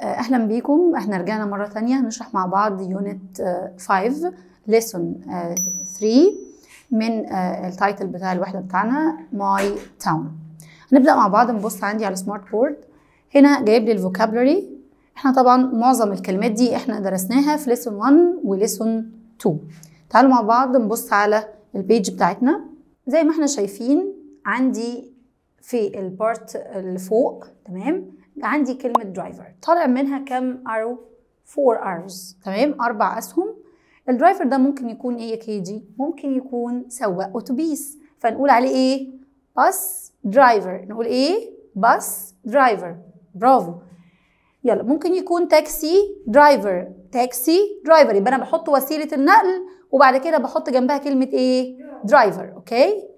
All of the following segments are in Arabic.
اهلا بيكم احنا رجعنا مره تانية هنشرح مع بعض يونت 5 ليسون 3 من آه، التايتل بتاع الوحده بتاعنا ماي تاون هنبدا مع بعض نبص عندي على سمارت بورد هنا جايب لي الفوكابلري احنا طبعا معظم الكلمات دي احنا درسناها في ليسون 1 وليسون 2 تعالوا مع بعض نبص على البيج بتاعتنا زي ما احنا شايفين عندي في البارت اللي فوق تمام عندي كلمه درايفر طالع منها كام ارو 4 اروز تمام اربع اسهم الدرايفر ده ممكن يكون ايه يا كيجي ممكن يكون سواق اتوبيس فنقول عليه ايه باس درايفر نقول ايه باس درايفر برافو يلا ممكن يكون تاكسي درايفر تاكسي درايفر يبقى انا بحط وسيله النقل وبعد كده بحط جنبها كلمه ايه درايفر اوكي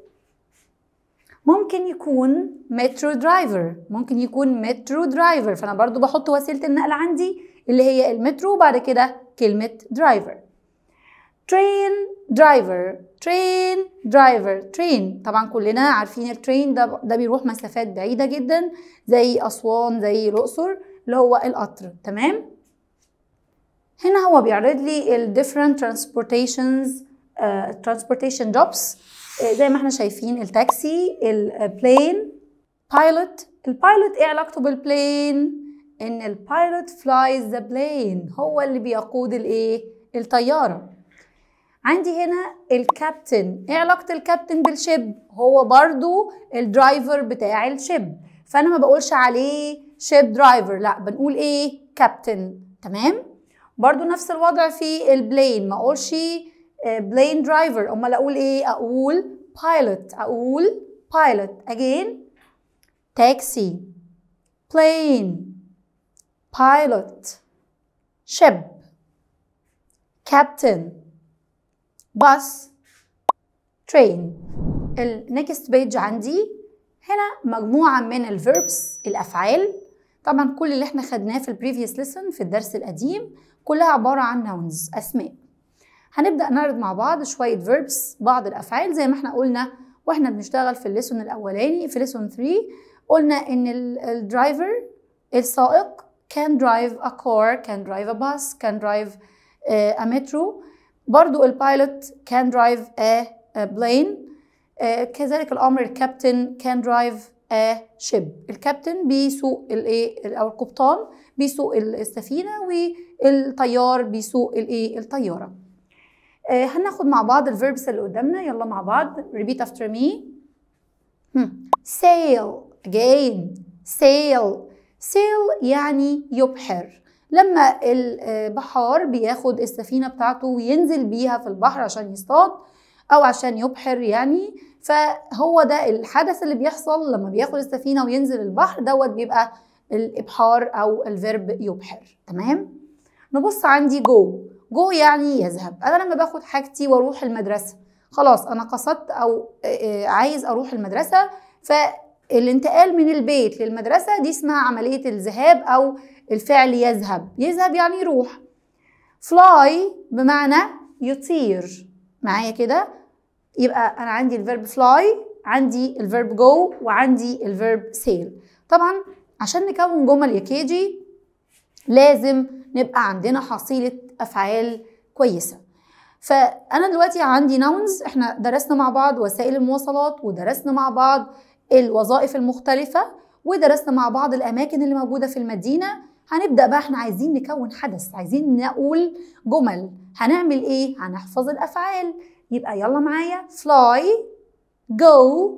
ممكن يكون مترو درايفر ممكن يكون مترو درايفر فانا برضو بحط وسيله النقل عندي اللي هي المترو وبعد كده كلمه درايفر ترين درايفر ترين درايفر ترين طبعا كلنا عارفين الترين ده ده بيروح مسافات بعيده جدا زي اسوان زي الاقصر اللي هو القطر تمام هنا هو بيعرض لي الديفرنت ترانسبورتيشنز ترانسبورتيشن جوبس آه، زي ما احنا شايفين التاكسي البلين بايلوت البايلوت ايه علاقته بالبلين ان البايلوت فلايز ذا بلين هو اللي بيقود الايه الطياره عندي هنا الكابتن ايه علاقه الكابتن بالشيب هو برضو الدرايفر بتاع الشيب فانا ما بقولش عليه شيب درايفر لا بنقول ايه كابتن تمام برضو نفس الوضع في البلين ما اقولش بلين آه، درايفر امال اقول ايه اقول pilot اقول pilot again taxi plane pilot ship captain bus train النكست بيج عندي هنا مجموعة من الفيربس الأفعال طبعا كل اللي احنا خدناه في البريفيوس ليسن في الدرس القديم كلها عبارة عن نونز أسماء هنبدأ نعرض مع بعض شوية verbs بعض الأفعال زي ما احنا قلنا واحنا بنشتغل في الليسون الأولاني في ليسون 3 قلنا إن الدرايفر السائق can drive a car, can drive a bus, can drive uh, a metro برضو البايلوت can drive a, a plane uh, كذلك الأمر الكابتن can drive a ship الكابتن بيسوق الايه او القبطان بيسوق السفينه والطيار بيسوق الايه الطياره آه، هناخد مع بعض الفيربس اللي قدامنا يلا مع بعض repeat after me sail again sail sail يعني يبحر لما البحار آه، بياخد السفينة بتاعته وينزل بيها في البحر عشان يصطاد أو عشان يبحر يعني فهو ده الحدث اللي بيحصل لما بياخد السفينة وينزل البحر دوت بيبقى الإبحار أو الفيرب يبحر تمام نبص عندي جو جو يعني يذهب انا لما باخد حاجتي واروح المدرسه خلاص انا قصدت او آه، آه، عايز اروح المدرسه فالانتقال من البيت للمدرسه دي اسمها عمليه الذهاب او الفعل يذهب يذهب يعني يروح فلاي بمعنى يطير معايا كده يبقى انا عندي الفيرب فلاي عندي الفيرب جو وعندي الفيرب سيل طبعا عشان نكون جمل يا كيجي لازم نبقى عندنا حصيلة أفعال كويسة فأنا دلوقتي عندي ناونز احنا درسنا مع بعض وسائل المواصلات ودرسنا مع بعض الوظائف المختلفة ودرسنا مع بعض الأماكن اللي موجودة في المدينة هنبدأ بقى احنا عايزين نكون حدث عايزين نقول جمل هنعمل ايه؟ هنحفظ الأفعال يبقى يلا معايا fly go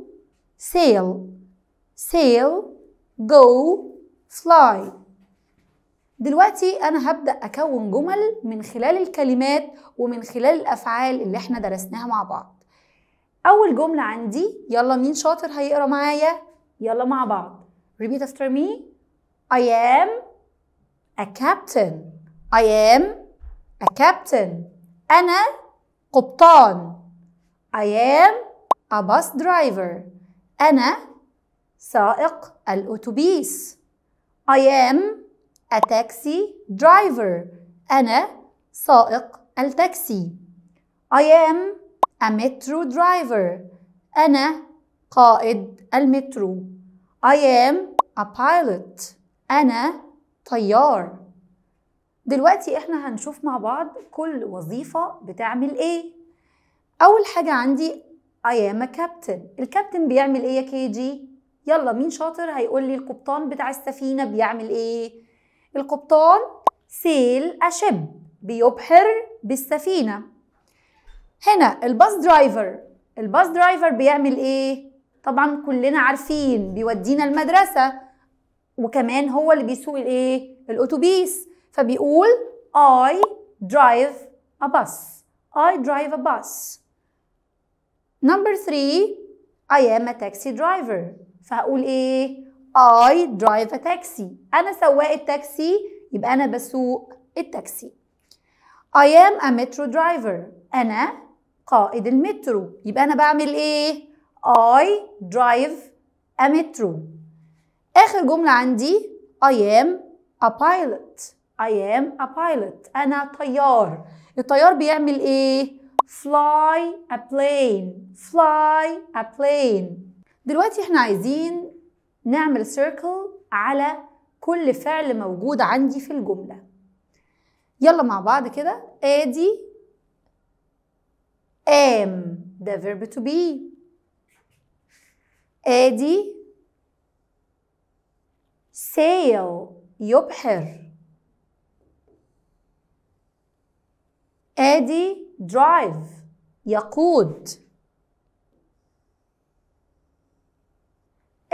sail sail go fly دلوقتي انا هبدا اكون جمل من خلال الكلمات ومن خلال الافعال اللي احنا درسناها مع بعض اول جمله عندي يلا مين شاطر هيقرا معايا يلا مع بعض repeat after me i am a captain i am a captain انا قبطان i am a bus driver انا سائق الاتوبيس i am a taxi driver أنا سائق التاكسي I am a metro driver أنا قائد المترو I am a pilot أنا طيار دلوقتي احنا هنشوف مع بعض كل وظيفة بتعمل ايه أول حاجة عندي I am a captain الكابتن بيعمل ايه يا كيجي؟ يلا مين شاطر هيقول لي القبطان بتاع السفينة بيعمل ايه؟ القبطان سيل أشب بيبحر بالسفينة هنا الباص درايفر الباص درايفر بيعمل إيه؟ طبعا كلنا عارفين بيودينا المدرسة وكمان هو اللي بيسوق الإيه؟ الأتوبيس فبيقول I drive a bus I drive a bus Number three I am a taxi driver فهقول إيه؟ I drive a taxi أنا سواق التاكسي يبقى أنا بسوق التاكسي I am a metro driver أنا قائد المترو يبقى أنا بعمل إيه؟ I drive a metro آخر جملة عندي I am a pilot I am a pilot أنا طيار الطيار بيعمل إيه؟ Fly a plane Fly a plane دلوقتي احنا عايزين نعمل سيركل على كل فعل موجود عندي في الجملة يلا مع بعض كده ادي ام ده verb to be ادي sail يبحر ادي drive يقود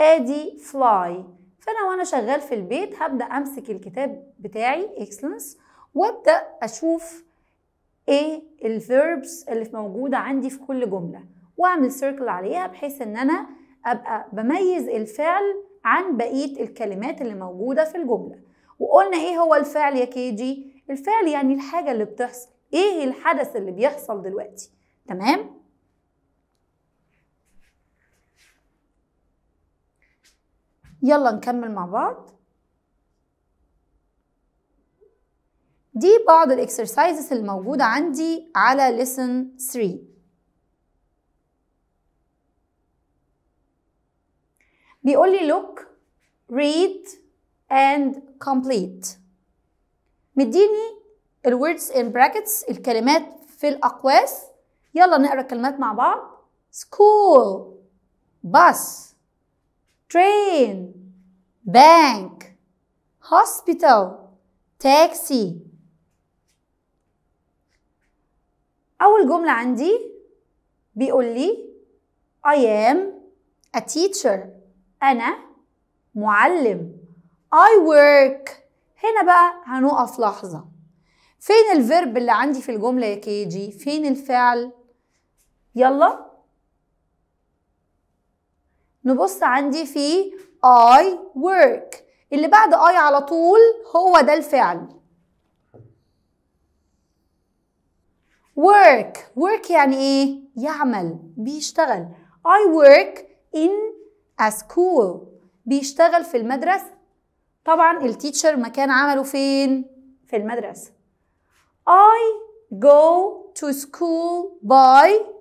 ادي فلاي فانا وانا شغال في البيت هبدا امسك الكتاب بتاعي اكسلنس وابدا اشوف ايه الفيربس اللي موجوده عندي في كل جمله واعمل سيركل عليها بحيث ان انا ابقى بميز الفعل عن بقيه الكلمات اللي موجوده في الجمله وقلنا ايه هو الفعل يا كيجي الفعل يعني الحاجه اللي بتحصل ايه الحدث اللي بيحصل دلوقتي تمام يلا نكمل مع بعض دي بعض الاكسرسايزز الموجودة عندي على لسن 3 بيقول لي look read and complete مديني الwords in brackets الكلمات في الأقواس يلا نقرا الكلمات مع بعض school bus train bank hospital taxi أول جملة عندي بيقول لي I am a teacher أنا معلم I work هنا بقى هنقف لحظة فين الفيرب اللي عندي في الجملة يا كيجي فين الفعل يلا نبص عندي في I work اللي بعد I على طول هو ده الفعل work work يعني ايه؟ يعمل بيشتغل I work in a school بيشتغل في المدرسة طبعا التيتشر مكان عمله فين؟ في المدرسة I go to school by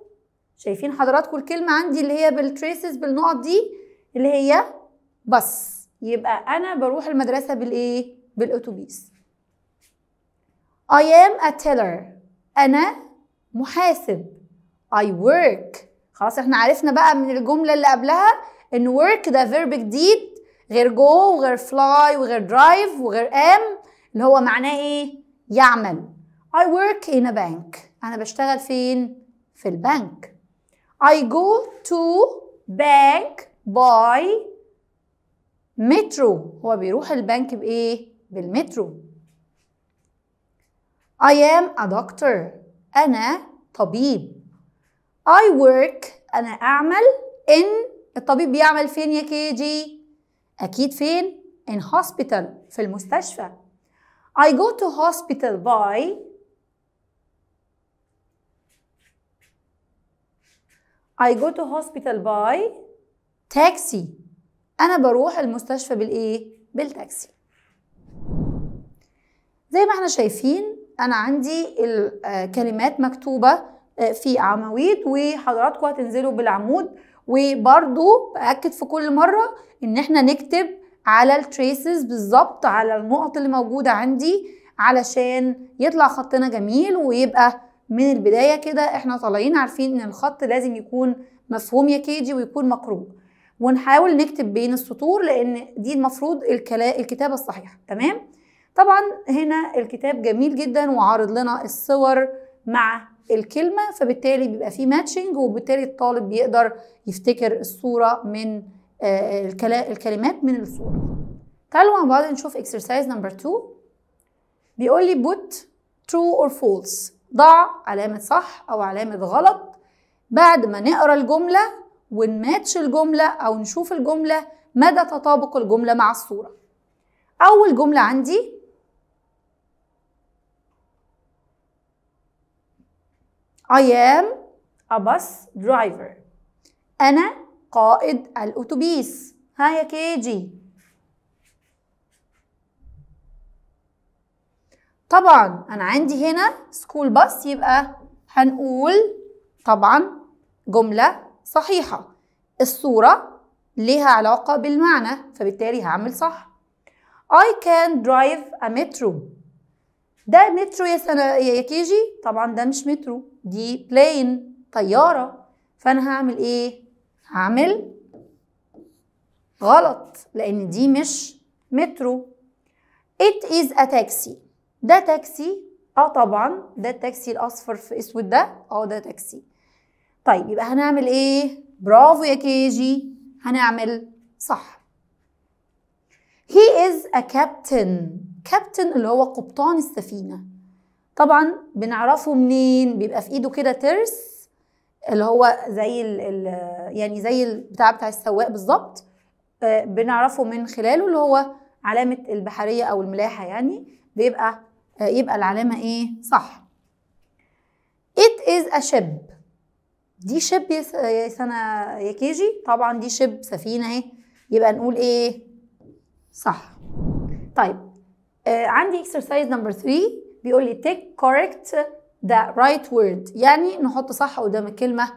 شايفين حضراتكم الكلمة عندي اللي هي بالتريسز بالنقط دي اللي هي بس يبقى أنا بروح المدرسة بالإيه؟ بالأتوبيس I am a teller أنا محاسب I work خلاص احنا عرفنا بقى من الجملة اللي قبلها إن work ده فيرب جديد غير go وغير fly وغير drive وغير am اللي هو معناه إيه؟ يعمل I work in a bank أنا بشتغل فين؟ في البنك I go to bank by metro هو بيروح البنك بإيه؟ بالمترو I am a doctor أنا طبيب I work أنا أعمل in الطبيب بيعمل فين يا كي جي؟ أكيد فين؟ in hospital في المستشفى I go to hospital by I go to hospital by taxi أنا بروح المستشفى بالإيه؟ بالتاكسي زي ما احنا شايفين أنا عندي الكلمات آه، مكتوبة آه، في عواميد وحضراتكم هتنزلوا بالعمود وبرضو بأكد في كل مرة إن احنا نكتب على التريسز بالظبط على النقط اللي موجودة عندي علشان يطلع خطنا جميل ويبقى من البداية كده احنا طالعين عارفين ان الخط لازم يكون مفهوم يا كيجي ويكون مقروء ونحاول نكتب بين السطور لان دي المفروض الكتابة الصحيحة تمام؟ طبعا هنا الكتاب جميل جدا وعارض لنا الصور مع الكلمة فبالتالي بيبقى فيه ماتشنج وبالتالي الطالب بيقدر يفتكر الصورة من آه، الكلمات من الصورة تعالوا مع بعض نشوف exercise number 2 بيقول لي put true or false ضع علامة صح أو علامة غلط بعد ما نقرا الجملة ونماتش الجملة أو نشوف الجملة مدى تطابق الجملة مع الصورة أول جملة عندي I am a bus driver أنا قائد الأتوبيس ها يا كيجي طبعا انا عندي هنا سكول باص يبقى هنقول طبعا جملة صحيحة الصورة ليها علاقة بالمعنى فبالتالي هعمل صح I can drive a metro ده مترو يا سنة يا كيجي طبعا ده مش مترو دي بلين طيارة فأنا هعمل إيه؟ هعمل غلط لأن دي مش مترو It is a taxi ده تاكسي اه طبعا ده التاكسي الاصفر في اسود ده اه ده تاكسي طيب يبقى هنعمل ايه برافو يا كيجي هنعمل صح he is a captain كابتن اللي هو قبطان السفينه طبعا بنعرفه منين بيبقى في ايده كده ترس اللي هو زي ال ال يعني زي البتاع بتاع السواق بالظبط آه، بنعرفه من خلاله اللي هو علامه البحريه او الملاحه يعني بيبقى يبقى العلامة ايه صح it is a ship دي ship يا سنة يا كيجي طبعا دي ship سفينة اهي يبقى نقول ايه صح طيب آه عندي exercise number 3 بيقول لي take correct the right word يعني نحط صح قدام الكلمة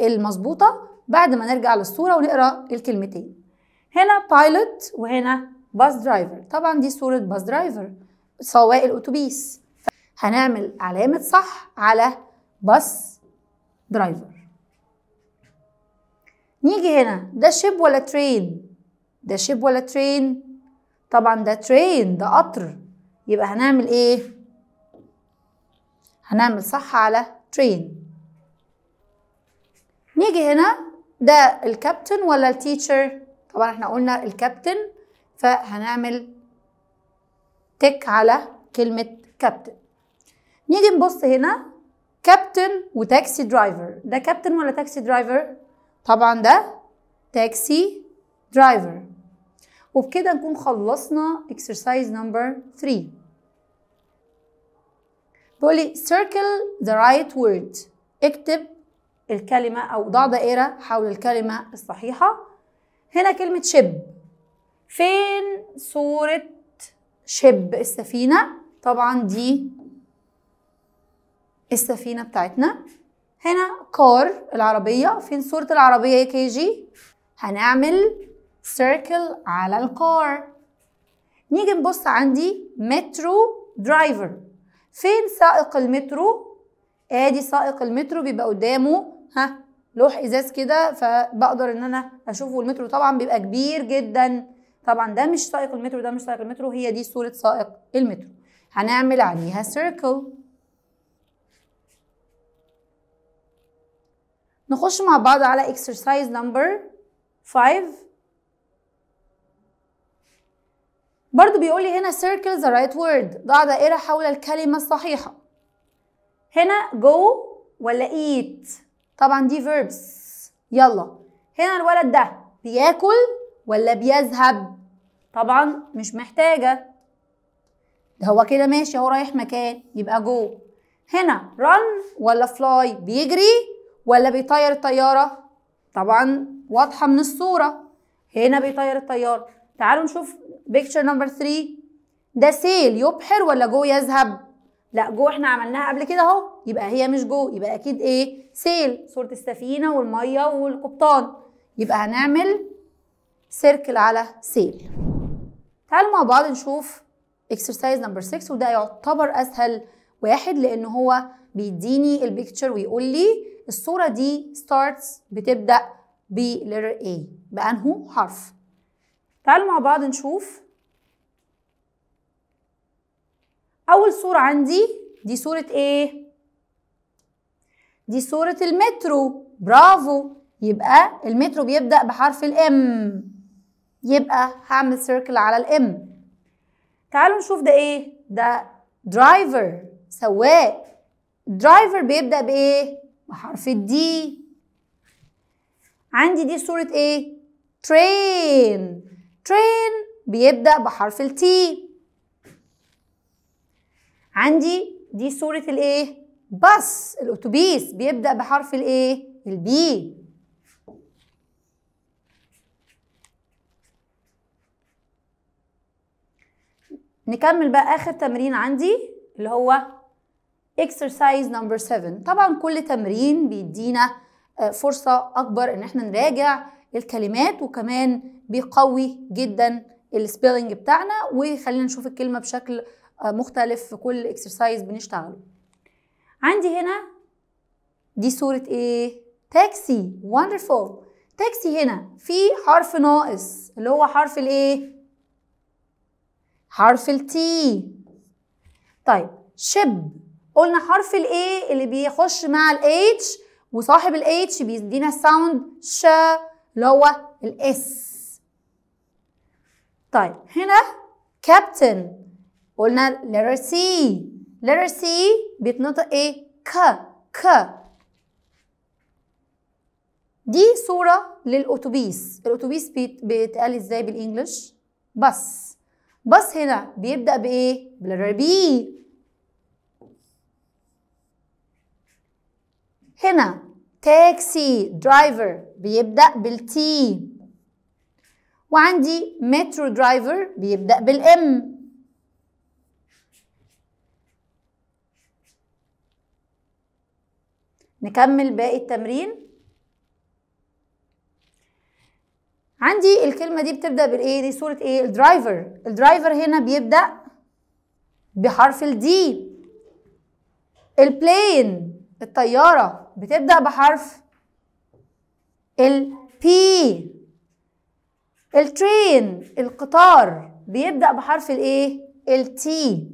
المظبوطة بعد ما نرجع للصورة ونقرأ الكلمتين هنا pilot وهنا bus driver طبعا دي صورة bus driver سواق الاتوبيس هنعمل علامه صح على بس درايفر نيجي هنا ده شيب ولا ترين ده شيب ولا ترين طبعا ده ترين ده قطر يبقى هنعمل ايه هنعمل صح على ترين نيجي هنا ده الكابتن ولا التيتشر طبعا احنا قلنا الكابتن فهنعمل تك على كلمة كابتن نيجي نبص هنا كابتن وتاكسي درايفر ده كابتن ولا تاكسي درايفر طبعا ده تاكسي درايفر وبكده نكون خلصنا exercise number 3 بقولي circle the right word اكتب الكلمة أو ضع دائرة حول الكلمة الصحيحة هنا كلمة شب فين صورة شب السفينة طبعا دي السفينة بتاعتنا هنا كار العربية فين صورة العربية يا كي جي هنعمل سيركل على الكار نيجي نبص عندي مترو درايفر فين سائق المترو ادي سائق المترو بيبقى قدامه ها لوح ازاز كده فبقدر ان انا اشوفه المترو طبعا بيبقى كبير جدا طبعا ده مش سائق المترو ده مش سائق المترو هي دي صوره سائق المترو هنعمل عليها سيركل نخش مع بعض على exercise number 5 برضو بيقول لي هنا circle the right word ضع دائرة حول الكلمة الصحيحة هنا go ولا eat طبعا دي verbs يلا هنا الولد ده بياكل ولا بيذهب طبعا مش محتاجة ده هو كده ماشي هو رايح مكان يبقى جو هنا رن ولا فلاي بيجري ولا بيطير الطيارة طبعا واضحة من الصورة هنا بيطير الطيارة تعالوا نشوف بيكتشر نمبر 3 ده سيل يبحر ولا جو يذهب لا جو احنا عملناها قبل كده اهو يبقى هي مش جو يبقى اكيد ايه سيل صورة السفينة والمية والقبطان يبقى هنعمل سيركل على سيل تعالوا مع بعض نشوف اكسرسايز نمبر 6 وده يعتبر اسهل واحد لان هو بيديني البيكتشر ويقول لي الصوره دي ستارتس بتبدا بليتر A بانهو حرف تعالوا مع بعض نشوف اول صوره عندي دي صوره ايه دي صوره المترو برافو يبقى المترو بيبدا بحرف الام يبقى هعمل سيركل على الام تعالوا نشوف ده ايه ده درايفر سواق درايفر بيبدأ بايه بحرف الدي عندي دي صورة ايه ترين ترين بيبدأ بحرف التي عندي دي صورة الايه بس الاتوبيس بيبدأ بحرف الايه البي نكمل بقى اخر تمرين عندي اللي هو exercise number 7 طبعا كل تمرين بيدينا آه، فرصة أكبر إن احنا نراجع الكلمات وكمان بيقوي جدا السبيلنج بتاعنا ويخلينا نشوف الكلمة بشكل آه، مختلف في كل اكسرسايز بنشتغله عندي هنا دي صورة ايه؟ تاكسي wonderful تاكسي هنا في حرف ناقص اللي هو حرف الايه؟ حرف التي طيب شب قلنا حرف الاي اللي بيخش مع الاتش وصاحب الاتش بيدينا الساوند ش اللي هو الاس طيب هنا كابتن قلنا letter C letter C بيتنطق ايه ك ك دي صورة للأتوبيس الأتوبيس بيتقال ازاي بالإنجلش بس بص هنا بيبدأ بإيه؟ بالليتر بي هنا تاكسي درايفر بيبدأ بالتي وعندي مترو درايفر بيبدأ بالإم نكمل باقي التمرين عندي الكلمة دي بتبدأ بالإيه؟ دي صورة إيه؟ الدرايفر، الدرايفر هنا بيبدأ بحرف الدي. البلين الطيارة بتبدأ بحرف البي. الترين القطار بيبدأ بحرف الإيه؟ التي.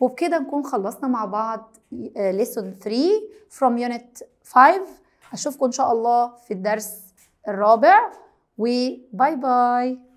وبكده نكون خلصنا مع بعض ليسون آه، 3 from unit 5 أشوفكم إن شاء الله في الدرس الرابع وباي باي